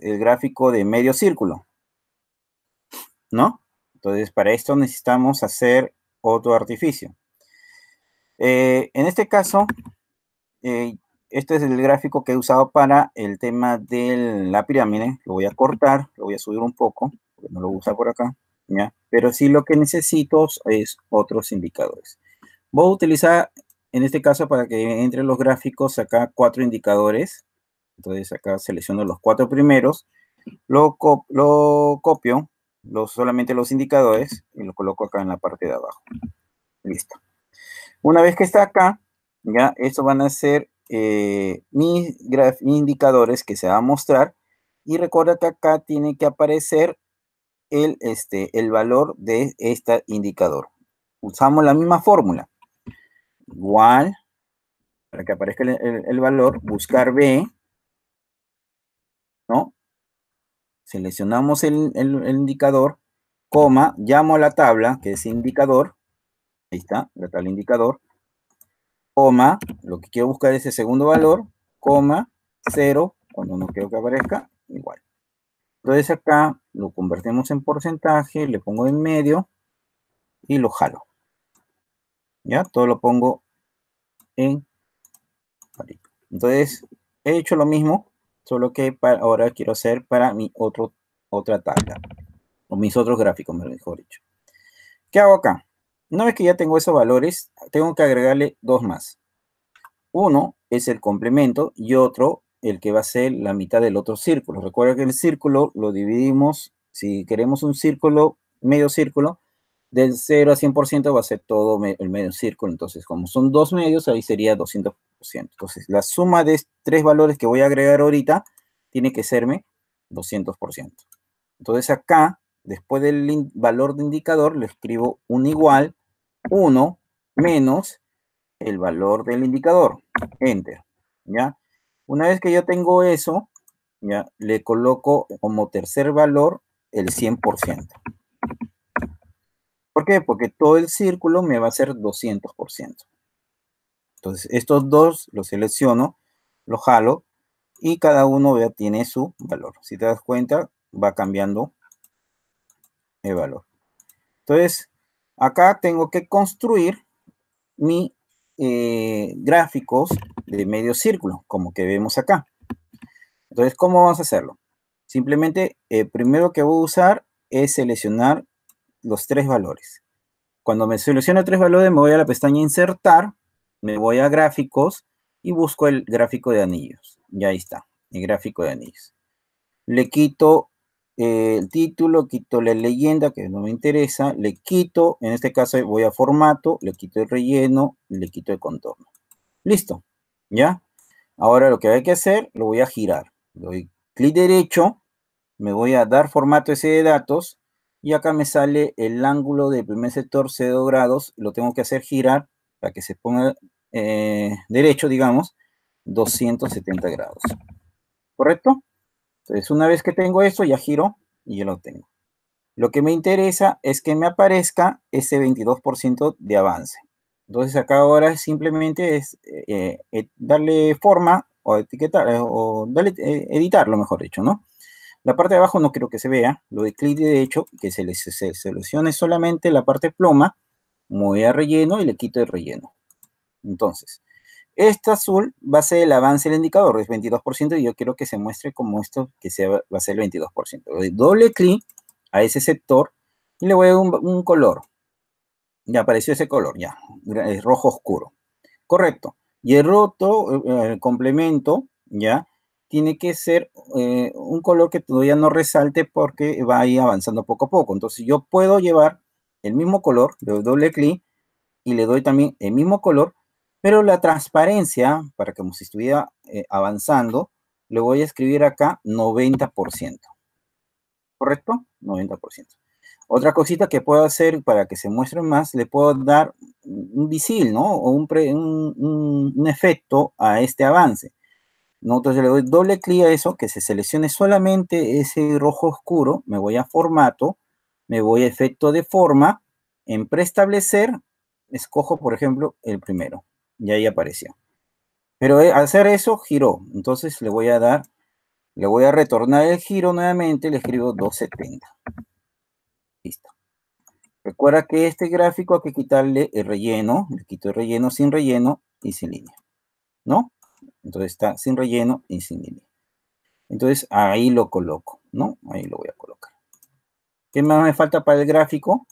el gráfico de medio círculo, ¿no? Entonces, para esto necesitamos hacer otro artificio. Eh, en este caso, eh, este es el gráfico que he usado para el tema de la pirámide. Lo voy a cortar, lo voy a subir un poco, porque no lo usa por acá. ¿ya? Pero sí lo que necesito es otros indicadores. Voy a utilizar, en este caso, para que entre los gráficos acá, cuatro indicadores. Entonces acá selecciono los cuatro primeros, lo, lo copio, los, solamente los indicadores, y lo coloco acá en la parte de abajo. Listo. Una vez que está acá, ya estos van a ser eh, mis, indicadores que se va a mostrar. Y recuerda que acá tiene que aparecer el, este, el valor de este indicador. Usamos la misma fórmula. Igual, para que aparezca el valor, buscar B, ¿no? Seleccionamos el, indicador, coma, llamo a la tabla, que es indicador, ahí está, la tabla indicador, coma, lo que quiero buscar es el segundo valor, coma, cero, cuando no quiero que aparezca, igual. Entonces acá lo convertimos en porcentaje, le pongo en medio y lo jalo. Ya, todo lo pongo en Entonces, he hecho lo mismo solo que ahora quiero hacer para mi otro, otra tabla, o mis otros gráficos, mejor dicho. ¿Qué hago acá? Una vez que ya tengo esos valores, tengo que agregarle dos más. Uno es el complemento y otro el que va a ser la mitad del otro círculo. Recuerda que el círculo lo dividimos, si queremos un círculo, medio círculo, del 0 a 100% va a ser todo el medio círculo. Entonces, como son dos medios, ahí sería 200, entonces, la suma de tres valores que voy a agregar ahorita tiene que serme 200%. Entonces, acá, después del valor de indicador, le escribo un igual, 1 menos el valor del indicador. Enter. ¿Ya? Una vez que yo tengo eso, ya le coloco como tercer valor el 100%. ¿Por qué? Porque todo el círculo me va a ser 200%. Entonces, estos dos los selecciono, los jalo y cada uno tiene su valor. Si te das cuenta, va cambiando el valor. Entonces, acá tengo que construir mi eh, gráficos de medio círculo, como que vemos acá. Entonces, ¿cómo vamos a hacerlo? Simplemente, el eh, primero que voy a usar es seleccionar los tres valores. Cuando me selecciono tres valores, me voy a la pestaña Insertar me voy a gráficos y busco el gráfico de anillos. Ya está, el gráfico de anillos. Le quito eh, el título, quito la leyenda que no me interesa, le quito, en este caso voy a formato, le quito el relleno, le quito el contorno. Listo, ¿ya? Ahora lo que hay que hacer, lo voy a girar. Doy clic derecho, me voy a dar formato ese de datos y acá me sale el ángulo del primer sector c grados. Lo tengo que hacer girar para que se ponga eh, derecho, digamos, 270 grados. ¿Correcto? Entonces, una vez que tengo esto, ya giro y ya lo tengo. Lo que me interesa es que me aparezca ese 22% de avance. Entonces, acá ahora simplemente es eh, eh, darle forma o etiquetar, o editarlo, mejor dicho, ¿no? La parte de abajo no quiero que se vea, lo de clic derecho, que se, le se solamente la parte ploma, mueve a relleno y le quito el relleno. Entonces, este azul va a ser el avance del indicador, es 22%, y yo quiero que se muestre como esto, que sea, va a ser el 22%. Le doble clic a ese sector y le voy a un, color. Ya apareció ese color, ya, rojo oscuro. Correcto. Y el roto, eh, el complemento, ya, tiene que ser eh, un color que todavía no resalte porque va a ir avanzando poco a poco. Entonces yo puedo llevar el mismo color, le doy doble clic y le doy también el mismo color, pero la transparencia, para que como si estuviera eh, avanzando, le voy a escribir acá 90%. ¿Correcto? 90%. Otra cosita que puedo hacer para que se muestre más, le puedo dar un visil, ¿no? O un, efecto a este avance. Nosotros Entonces le doy doble clic a eso, que se seleccione solamente ese rojo oscuro, me voy a formato, me voy a efecto de forma, en preestablecer, escojo por ejemplo el primero y ahí apareció. Pero eh, al hacer eso, giró. Entonces le voy a dar, le voy a retornar el giro nuevamente, le escribo 270. Listo. Recuerda que este gráfico hay que quitarle el relleno, le quito el relleno sin relleno y sin línea, ¿no? Entonces está sin relleno y sin línea. Entonces ahí lo coloco, ¿no? Ahí lo voy a colocar. ¿Qué más me falta para el gráfico?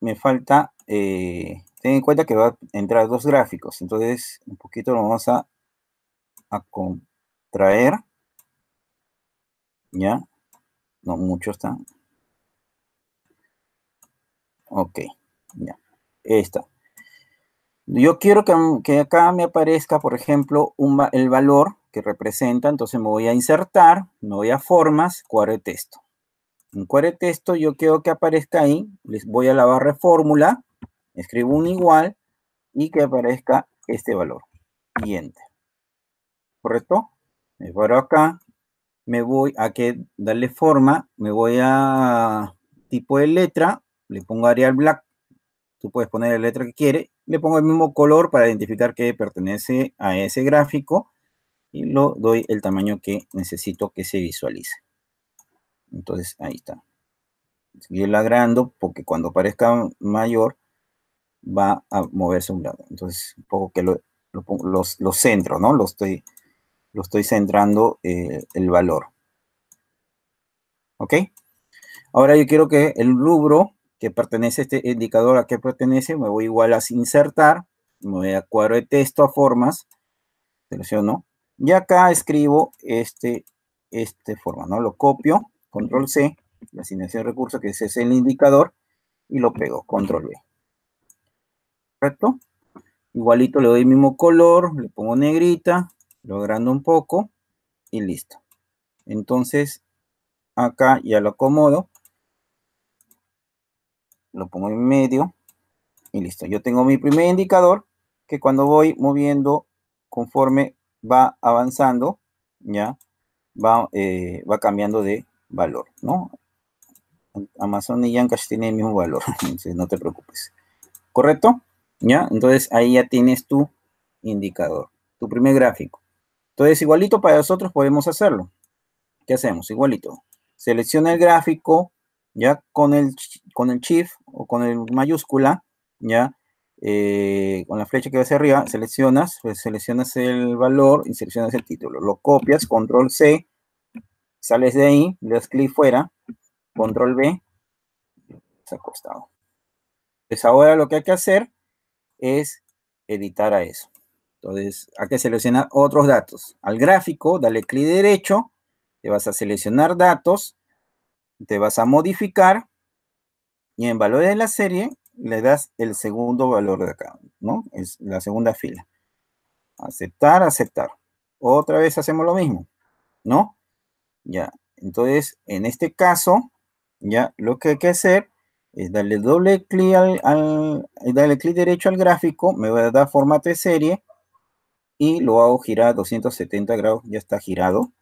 Me falta eh, ten en cuenta que va a entrar dos gráficos, entonces un poquito lo vamos a, contraer. ¿Ya? No mucho está. Ok, ya. Esta. Yo quiero que, acá me aparezca, por ejemplo, el valor que representa. Entonces me voy a insertar, me voy a formas, cuadro de texto. En cuadro de texto yo quiero que aparezca ahí. Les voy a la barra de fórmula. Escribo un igual y que aparezca este valor. Y ¿Correcto? Me paro acá. Me voy a que darle forma. Me voy a tipo de letra. Le pongo Arial Black. Tú puedes poner la letra que quieres. Le pongo el mismo color para identificar que pertenece a ese gráfico. Y lo doy el tamaño que necesito que se visualice. Entonces, ahí está. Seguir lagrando porque cuando aparezca mayor, va a moverse un lado. Entonces, un poco que lo, los, centro, ¿no? Lo estoy, lo estoy centrando eh, el valor. ¿Ok? Ahora yo quiero que el rubro que pertenece a este indicador, ¿a qué pertenece? Me voy igual a insertar, me voy a cuadro de texto, a formas, selecciono, y acá escribo este, este forma, ¿no? Lo copio, control C, la asignación de recursos, que ese es el indicador, y lo pego, control V. ¿correcto? Igualito le doy el mismo color, le pongo negrita, lo agrando un poco y listo. Entonces, acá ya lo acomodo. Lo pongo en medio y listo. Yo tengo mi primer indicador que cuando voy moviendo conforme va avanzando, ya va, eh, cambiando de valor, ¿no? Amazon y Yankash tienen el mismo valor, no te preocupes. ¿Correcto? ¿Ya? Entonces ahí ya tienes tu indicador, tu primer gráfico. Entonces igualito para nosotros podemos hacerlo. ¿Qué hacemos? Igualito. Selecciona el gráfico, ya con el, con el shift o con el mayúscula, ya eh, con la flecha que va hacia arriba, seleccionas, pues, seleccionas el valor y seleccionas el título. Lo copias, control C, sales de ahí, le das clic fuera, control B, se acostado. Entonces pues ahora lo que hay que hacer es editar a eso. Entonces, hay que seleccionar otros datos. Al gráfico, dale clic derecho, te vas a seleccionar datos, te vas a modificar y en valores de la serie le das el segundo valor de acá, ¿no? Es la segunda fila. Aceptar, aceptar. Otra vez hacemos lo mismo, ¿no? Ya. Entonces, en este caso, ya lo que hay que hacer es darle doble clic al, darle clic derecho al gráfico, me va a dar formato de serie y lo hago girar a 270 grados, ya está girado.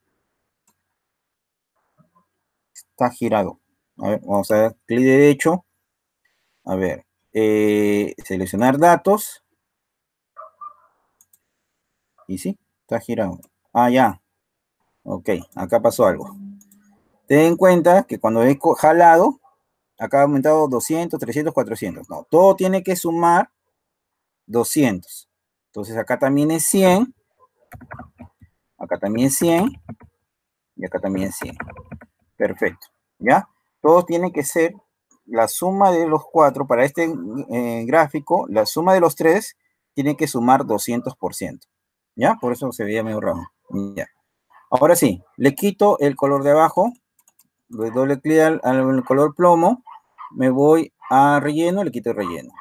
Está girado. A ver, vamos a dar clic derecho. A ver, eh, seleccionar datos. Y sí, está girado. Ah, ya. Ok, acá pasó algo. Ten en cuenta que cuando es jalado, acá ha aumentado 200, 300, 400. No, todo tiene que sumar 200. Entonces acá también es 100, acá también 100 y acá también es 100. Perfecto, ¿ya? Todo tiene que ser la suma de los cuatro, para este eh, gráfico, la suma de los tres tiene que sumar 200%, ¿ya? Por eso se veía medio ¿ya? Ahora sí, le quito el color de abajo, le doble clic al color plomo me voy a relleno, le quito el relleno.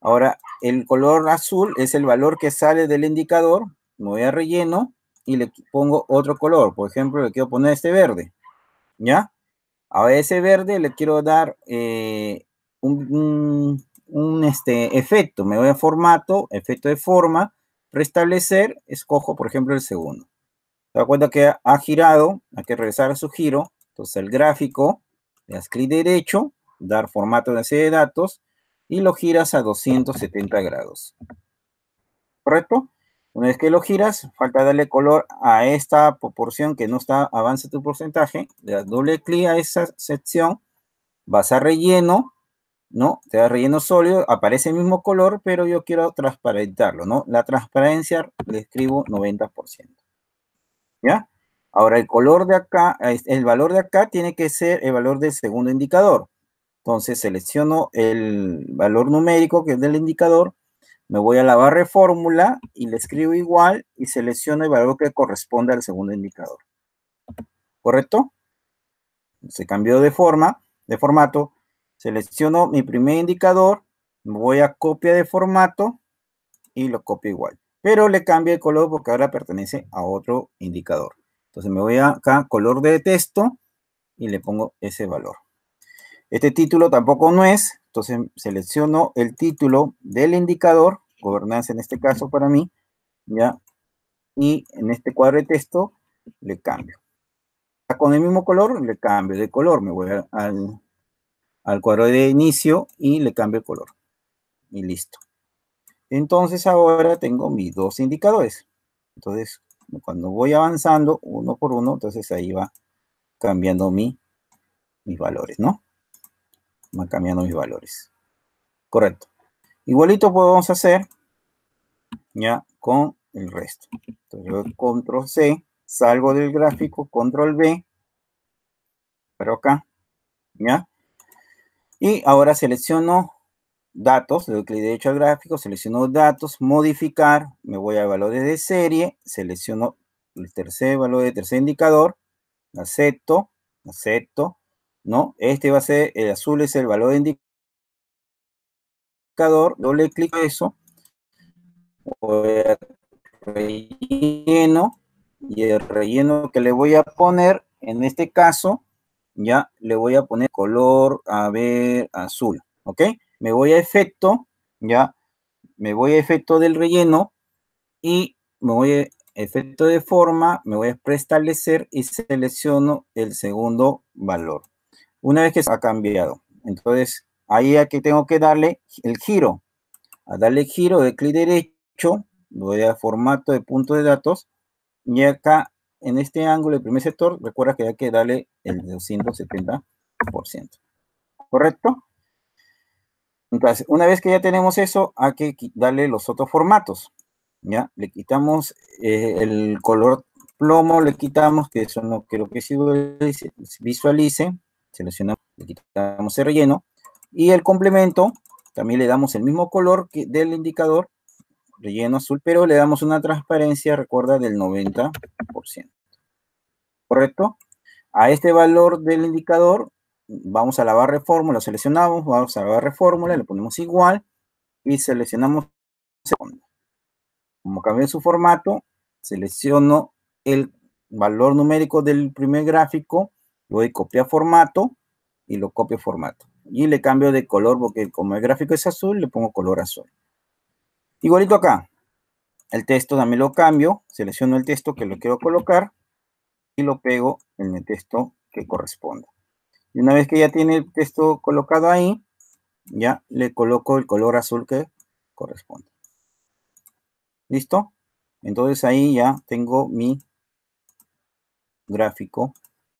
Ahora, el color azul es el valor que sale del indicador. Me voy a relleno y le pongo otro color. Por ejemplo, le quiero poner este verde. ¿Ya? A ese verde le quiero dar eh, un, este, efecto. Me voy a formato, efecto de forma, restablecer. Escojo, por ejemplo, el segundo. Se da cuenta que ha girado. Hay que regresar a su giro. Entonces, el gráfico, le das clic derecho dar formato de serie de datos y lo giras a 270 grados. ¿Correcto? Una vez que lo giras, falta darle color a esta proporción que no está, avanza tu porcentaje. Le das doble clic a esa sección, vas a relleno, ¿no? Te da relleno sólido, aparece el mismo color, pero yo quiero transparentarlo, ¿no? La transparencia le escribo 90%. ¿Ya? Ahora el color de acá, el valor de acá tiene que ser el valor del segundo indicador. Entonces selecciono el valor numérico que es del indicador, me voy a la barra de fórmula y le escribo igual y selecciono el valor que corresponde al segundo indicador. ¿Correcto? Se cambió de forma, de formato. Selecciono mi primer indicador, me voy a copia de formato y lo copio igual. Pero le cambio el color porque ahora pertenece a otro indicador. Entonces me voy acá, color de texto, y le pongo ese valor. Este título tampoco no es, entonces selecciono el título del indicador, gobernanza en este caso para mí, ¿ya? Y en este cuadro de texto le cambio. Ah, con el mismo color le cambio de color, me voy al, cuadro de inicio y le cambio el color. Y listo. Entonces ahora tengo mis dos indicadores. Entonces, cuando voy avanzando uno por uno, entonces ahí va cambiando mi, mis valores, ¿no? han cambiando mis valores. Correcto. Igualito podemos hacer ya con el resto. Entonces yo control C, salgo del gráfico, control B, pero acá, ya. Y ahora selecciono datos, le doy clic derecho al gráfico, selecciono datos, modificar, me voy a valores de serie, selecciono el tercer valor de tercer indicador, acepto, acepto, ¿no? Este va a ser, el azul es el valor indicador, doble clic a eso, voy relleno, y el relleno que le voy a poner, en este caso, ya le voy a poner color, a ver, azul, ¿ok? Me voy a efecto, ya, me voy a efecto del relleno, y me voy a efecto de forma, me voy a preestablecer y selecciono el segundo valor. Una vez que ha cambiado, entonces ahí aquí tengo que darle el giro. A darle giro de clic derecho, voy a formato de punto de datos y acá en este ángulo del primer sector, recuerda que hay que darle el 270%. ¿Correcto? Entonces, una vez que ya tenemos eso, hay que darle los otros formatos. ¿Ya? Le quitamos eh, el color plomo, le quitamos, que eso no quiero que se visualice seleccionamos, le quitamos el relleno y el complemento, también le damos el mismo color que del indicador, relleno azul, pero le damos una transparencia, recuerda, del 90%. ¿Correcto? A este valor del indicador, vamos a la barra de fórmula, seleccionamos, vamos a la barra de fórmula, le ponemos igual y seleccionamos segunda. Como cambió su formato, selecciono el valor numérico del primer gráfico Voy a copiar formato y lo copio formato. Y le cambio de color porque como el gráfico es azul, le pongo color azul. Igualito acá, el texto también lo cambio, selecciono el texto que lo quiero colocar y lo pego en el texto que corresponda. Y una vez que ya tiene el texto colocado ahí, ya le coloco el color azul que corresponde. ¿Listo? Entonces ahí ya tengo mi gráfico